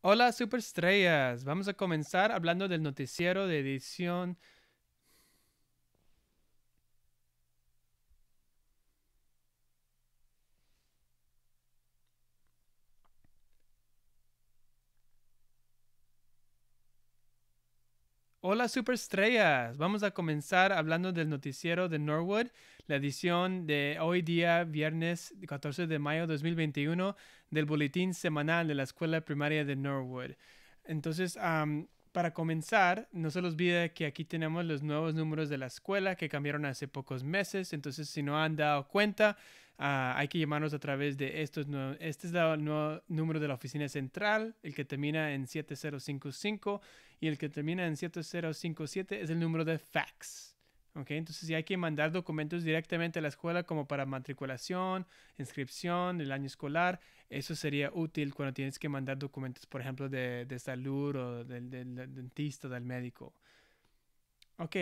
Hola superestrellas, vamos a comenzar hablando del noticiero de edición. Hola superestrellas, vamos a comenzar hablando del noticiero de Norwood la edición de hoy día, viernes 14 de mayo 2021, del Boletín Semanal de la Escuela Primaria de Norwood. Entonces, para comenzar, no se los olvide que aquí tenemos los nuevos números de la escuela que cambiaron hace pocos meses. Entonces, si no han dado cuenta, ah, hay que llamarnos a través de estos nuevos. Este es el nuevo número de la oficina central, el que termina en 7055 y el que termina en 7057 es el número de fax. Entonces si hay que mandar documentos directamente a la escuela como para matriculación, inscripción, el año escolar, eso sería útil cuando tienes que mandar documentos, por ejemplo, de, salud o del, del, dentista, del médico. Ok,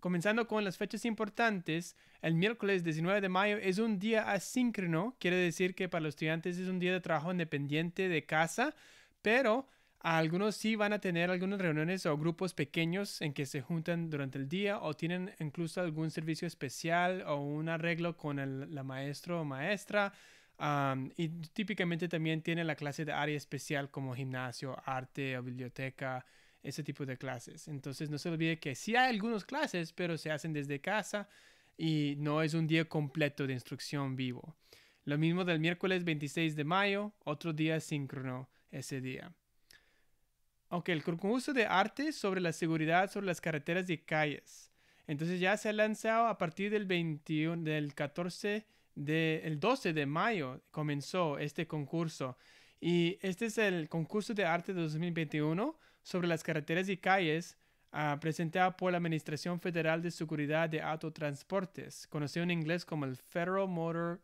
comenzando con las fechas importantes, el miércoles 19 de mayo es un día asíncrono, quiere decir que para los estudiantes es un día de trabajo independiente de casa, pero algunos sí van a tener algunas reuniones o grupos pequeños en que se juntan durante el día o tienen incluso algún servicio especial o un arreglo con el, la maestro o maestra. y típicamente también tiene la clase de área especial como gimnasio, arte o biblioteca, ese tipo de clases. Entonces no se olvide que sí hay algunas clases, pero se hacen desde casa y no es un día completo de instrucción vivo. Lo mismo del miércoles 26 de mayo, otro día síncrono ese día. Ok, el concurso de arte sobre la seguridad sobre las carreteras y calles. Entonces ya se ha lanzado a partir del 21, del de, 12 de mayo comenzó este concurso. Y este es el concurso de arte 2021 sobre las carreteras y calles ah, presentado por la Administración Federal de Seguridad de Autotransportes, conocido en inglés como el Federal Motor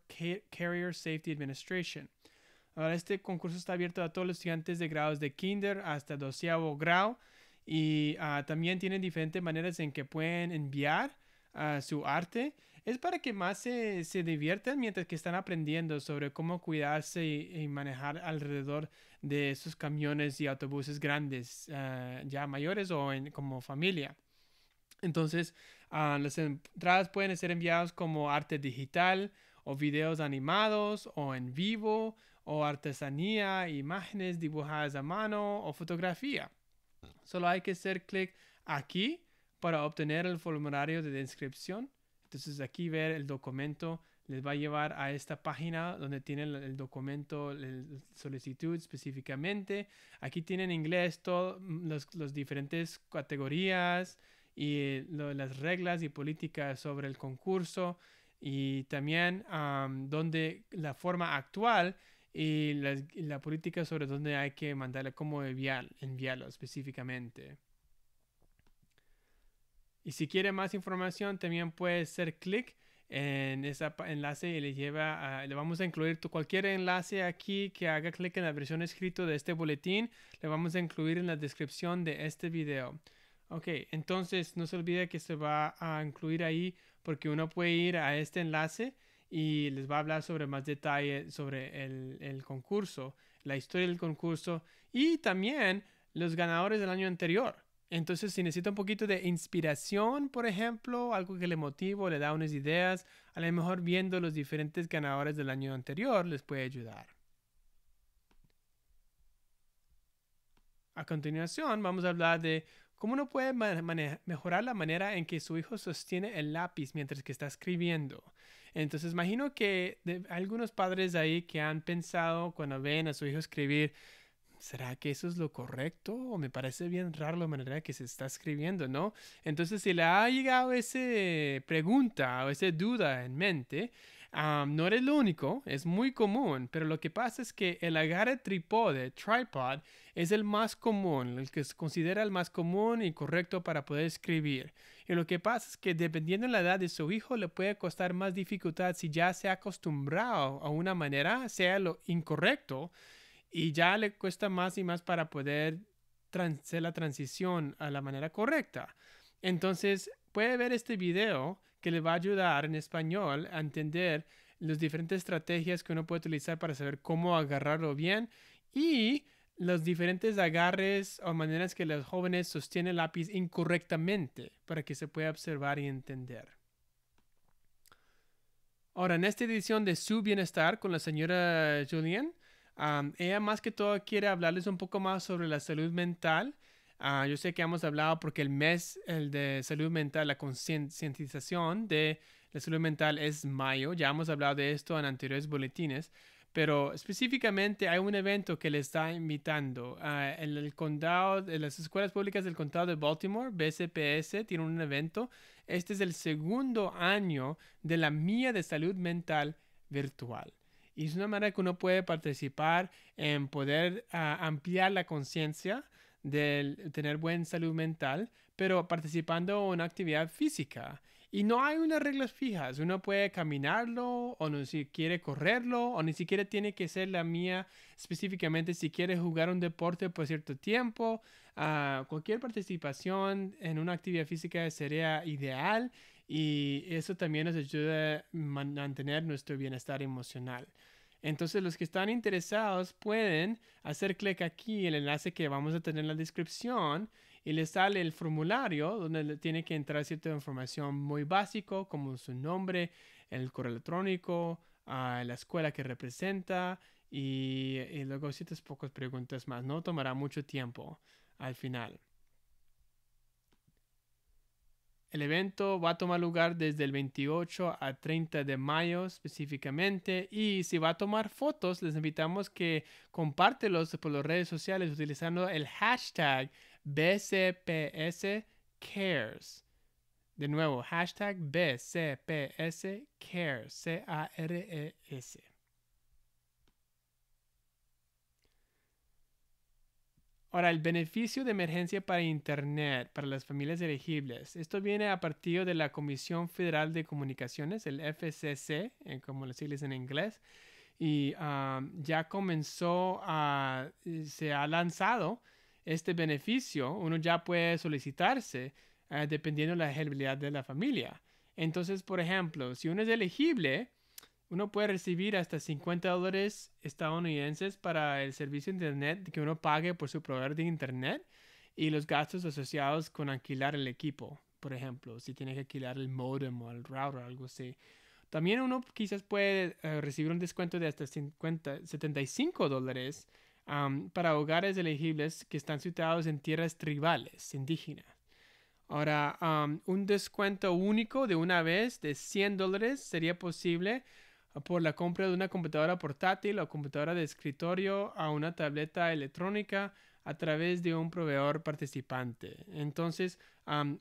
Carrier Safety Administration. Ahora, este concurso está abierto a todos los estudiantes de grados de kinder hasta doceavo grado y ah, también tienen diferentes maneras en que pueden enviar ah, su arte. Es para que más se, se, diviertan mientras que están aprendiendo sobre cómo cuidarse y, manejar alrededor de esos camiones y autobuses grandes, ah, ya mayores o en, como familia. Entonces, las entradas pueden ser enviadas como arte digital o videos animados o en vivo o artesanía, imágenes dibujadas a mano o fotografía. Solo hay que hacer clic aquí para obtener el formulario de inscripción. Entonces aquí ver el documento les va a llevar a esta página donde tienen el documento, la solicitud específicamente. Aquí tienen en inglés todas mm, las diferentes categorías y eh, las reglas y políticas sobre el concurso y también donde la forma actual y la, política sobre dónde hay que mandarle cómo enviar, enviarlo específicamente. Y si quiere más información, también puede hacer clic en ese enlace y le lleva a, le vamos a incluir cualquier enlace aquí que haga clic en la versión escrita de este boletín, le vamos a incluir en la descripción de este video. Ok, entonces no se olvide que se va a incluir ahí porque uno puede ir a este enlace y les va a hablar sobre más detalle sobre el, concurso, la historia del concurso y también los ganadores del año anterior. Entonces, si necesita un poquito de inspiración, por ejemplo, algo que le motive, le da unas ideas, a lo mejor viendo los diferentes ganadores del año anterior les puede ayudar. A continuación, vamos a hablar de cómo uno puede mejorar la manera en que su hijo sostiene el lápiz mientras que está escribiendo. Entonces, imagino que de, algunos padres ahí que han pensado cuando ven a su hijo escribir, ¿será que eso es lo correcto? O me parece bien raro la manera que se está escribiendo, ¿no? Entonces, si le ha llegado esa pregunta o esa duda en mente, no eres el único, es muy común, pero lo que pasa es que el agarre trípode, tripod, es el más común, el que se considera el más común y correcto para poder escribir. Y lo que pasa es que dependiendo de la edad de su hijo le puede costar más dificultad si ya se ha acostumbrado a una manera, sea lo incorrecto, y ya le cuesta más y más para poder hacer la transición a la manera correcta. Entonces puede ver este video que le va a ayudar en español a entender las diferentes estrategias que uno puede utilizar para saber cómo agarrarlo bien y los diferentes agarres o maneras que los jóvenes sostienen el lápiz incorrectamente para que se pueda observar y entender. Ahora, en esta edición de Su Bienestar con la señora Julian, ella más que todo quiere hablarles un poco más sobre la salud mental Ah, yo sé que hemos hablado porque el mes el de salud mental, la concientización de la salud mental es mayo. Ya hemos hablado de esto en anteriores boletines, pero específicamente hay un evento que le está invitando. en el condado, en las escuelas públicas del condado de Baltimore, BCPS, tiene un evento. Este es el segundo año de la mía de salud mental virtual. Y es una manera que uno puede participar en poder ah, ampliar la conciencia de tener buena salud mental, pero participando en una actividad física. Y no hay unas reglas fijas. Uno puede caminarlo o no si quiere correrlo o ni siquiera tiene que ser la mía específicamente si quiere jugar un deporte por cierto tiempo. Ah, cualquier participación en una actividad física sería ideal y eso también nos ayuda a mantener nuestro bienestar emocional. Entonces los que están interesados pueden hacer clic aquí, el enlace que vamos a tener en la descripción, y les sale el formulario donde tiene que entrar cierta información muy básico como su nombre, el correo electrónico, ah, la escuela que representa y, y luego ciertas pocas preguntas más. No tomará mucho tiempo al final. El evento va a tomar lugar desde el 28 a 30 de mayo específicamente y si va a tomar fotos les invitamos que compártelos por las redes sociales utilizando el hashtag BCPSCares. De nuevo, hashtag BCPSCares, C-A-R-E-S. E Ahora, el beneficio de emergencia para Internet para las familias elegibles. Esto viene a partir de la Comisión Federal de Comunicaciones, el FCC, eh, como lo siglas en inglés, y ya comenzó a, eh, se ha lanzado este beneficio. Uno ya puede solicitarse eh, dependiendo de la elegibilidad de la familia. Entonces, por ejemplo, si uno es elegible, uno puede recibir hasta 50 dólares estadounidenses para el servicio de Internet que uno pague por su proveedor de Internet y los gastos asociados con alquilar el equipo, por ejemplo, si tiene que alquilar el modem o el router, o algo así. También uno quizás puede eh, recibir un descuento de hasta 50, 75 dólares para hogares elegibles que están situados en tierras tribales, indígenas. Ahora, un descuento único de una vez de 100 dólares sería posible por la compra de una computadora portátil o computadora de escritorio a una tableta electrónica a través de un proveedor participante. Entonces,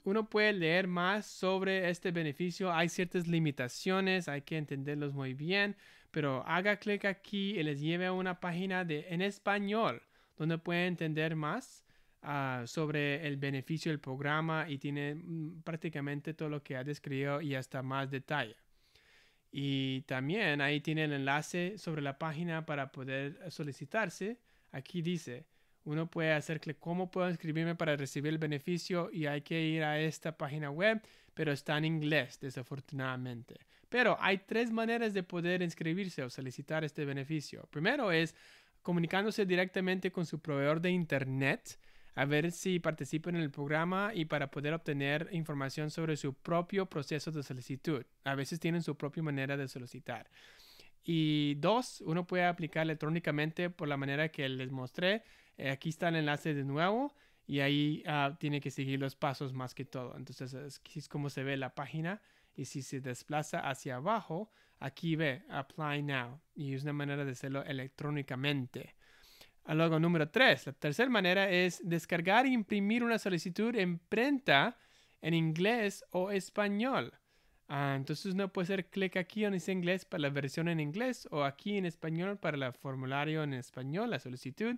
uno puede leer más sobre este beneficio. Hay ciertas limitaciones, hay que entenderlos muy bien, pero haga clic aquí y les lleve a una página de, en español donde puede entender más. Ah, sobre el beneficio del programa y tiene mm, prácticamente todo lo que ha descrito y hasta más detalle. Y también ahí tiene el enlace sobre la página para poder eh, solicitarse. Aquí dice, uno puede hacer clic, ¿cómo puedo inscribirme para recibir el beneficio? Y hay que ir a esta página web, pero está en inglés, desafortunadamente. Pero hay tres maneras de poder inscribirse o solicitar este beneficio. Primero es comunicándose directamente con su proveedor de Internet a ver si participa en el programa y para poder obtener información sobre su propio proceso de solicitud. A veces tienen su propia manera de solicitar. Y dos, uno puede aplicar electrónicamente por la manera que les mostré. Eh, aquí está el enlace de nuevo y ahí ah, tiene que seguir los pasos más que todo. Entonces, es como se ve la página. Y si se desplaza hacia abajo, aquí ve Apply Now. Y es una manera de hacerlo electrónicamente. Luego, número tres, la tercera manera es descargar e imprimir una solicitud en prenta en inglés o español. Ah, entonces no puede ser clic aquí en ese inglés para la versión en inglés o aquí en español para el formulario en español, la solicitud.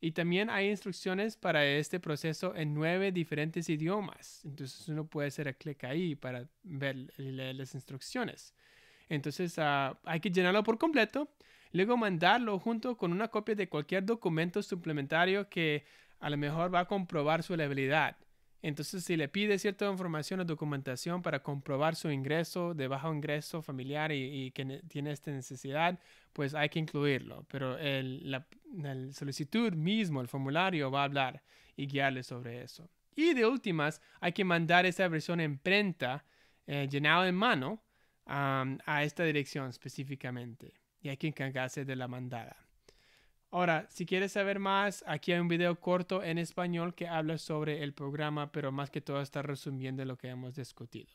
Y también hay instrucciones para este proceso en nueve diferentes idiomas. Entonces uno puede hacer clic ahí para ver leer las instrucciones. Entonces ah, hay que llenarlo por completo luego mandarlo junto con una copia de cualquier documento suplementario que a lo mejor va a comprobar su elegibilidad. Entonces, si le pide cierta información o documentación para comprobar su ingreso de bajo ingreso familiar y, que tiene esta necesidad, pues hay que incluirlo. Pero el, la solicitud mismo, el formulario, va a hablar y guiarle sobre eso. Y de últimas, hay que mandar esa versión en prenta eh, llenada en mano, a esta dirección específicamente y hay que encargarse de la mandada. Ahora, si quieres saber más, aquí hay un video corto en español que habla sobre el programa, pero más que todo está resumiendo lo que hemos discutido.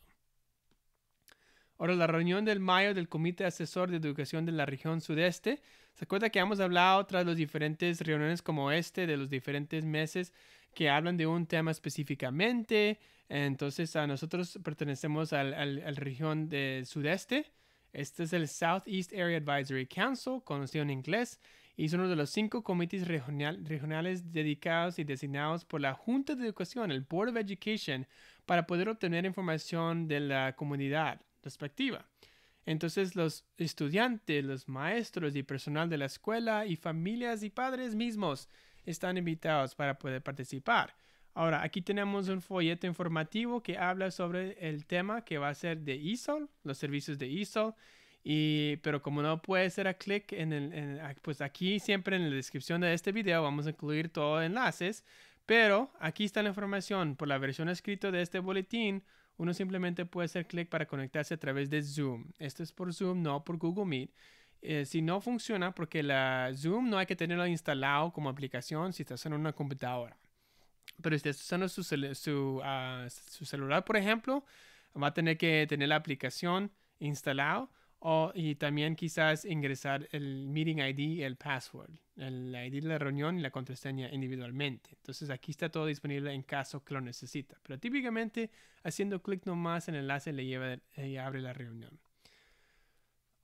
Ahora, la reunión del mayo del Comité Asesor de Educación de la Región Sudeste. ¿Se acuerda que hemos hablado tras las diferentes reuniones como este de los diferentes meses que hablan de un tema específicamente? Entonces, a nosotros pertenecemos a la región del Sudeste. Este es el Southeast Area Advisory Council, conocido en inglés, y es uno de los cinco comités regionales dedicados y designados por la Junta de Educación, el Board of Education, para poder obtener información de la comunidad respectiva. Entonces los estudiantes, los maestros y personal de la escuela y familias y padres mismos están invitados para poder participar. Ahora, aquí tenemos un folleto informativo que habla sobre el tema que va a ser de ISO, los servicios de ISO, Y, pero como no puede ser a clic, en, pues aquí siempre en la descripción de este video vamos a incluir todos los enlaces. Pero aquí está la información por la versión escrita de este boletín. Uno simplemente puede hacer clic para conectarse a través de Zoom. Esto es por Zoom, no por Google Meet. Eh, si no funciona, porque la Zoom no hay que tenerlo instalado como aplicación si estás en una computadora. Pero si está usando su, ah, su, celular, por ejemplo, va a tener que tener la aplicación instalada y también quizás ingresar el meeting ID, y el password, el ID de la reunión y la contraseña individualmente. Entonces aquí está todo disponible en caso que lo necesita. Pero típicamente haciendo clic nomás en el enlace le lleva y eh, abre la reunión.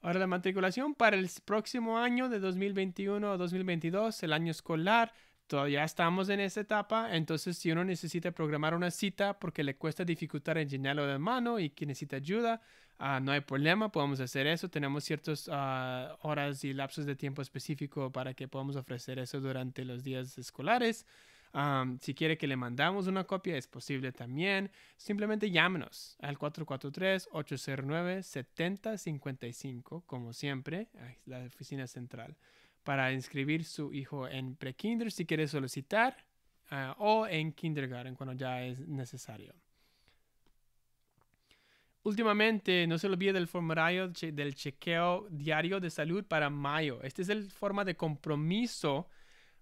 Ahora la matriculación para el próximo año de 2021 a 2022, el año escolar, todavía estamos en esa etapa, entonces si uno necesita programar una cita porque le cuesta dificultar enseñarlo de mano y que necesita ayuda, ah, no hay problema, podemos hacer eso. Tenemos ciertas ah, horas y lapsos de tiempo específico para que podamos ofrecer eso durante los días escolares. si quiere que le mandamos una copia, es posible también. Simplemente llámenos al 443-809-7055, como siempre, la oficina central para inscribir su hijo en prekinder si quiere solicitar ah, o en kindergarten cuando ya es necesario. Últimamente, no se olvide del formulario del chequeo diario de salud para mayo. Este es el forma de compromiso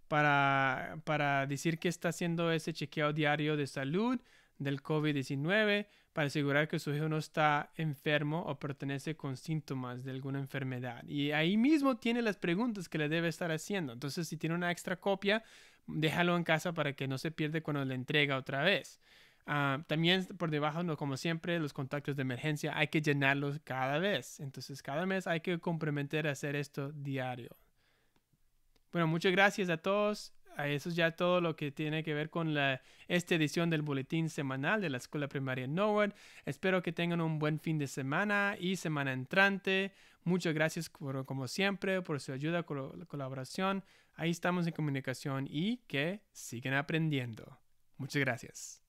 para, para decir que está haciendo ese chequeo diario de salud del COVID-19 para asegurar que su hijo no está enfermo o pertenece con síntomas de alguna enfermedad. Y ahí mismo tiene las preguntas que le debe estar haciendo. Entonces, si tiene una extra copia, déjalo en casa para que no se pierda cuando le entrega otra vez. Ah, también por debajo, no, como siempre, los contactos de emergencia hay que llenarlos cada vez. Entonces, cada mes hay que comprometer a hacer esto diario. Bueno, muchas gracias a todos eso es ya todo lo que tiene que ver con esta edición del boletín semanal de la Escuela Primaria Norwood. Espero que tengan un buen fin de semana y semana entrante. Muchas gracias como siempre por su ayuda, y colaboración. Ahí estamos en comunicación y que sigan aprendiendo. Muchas gracias.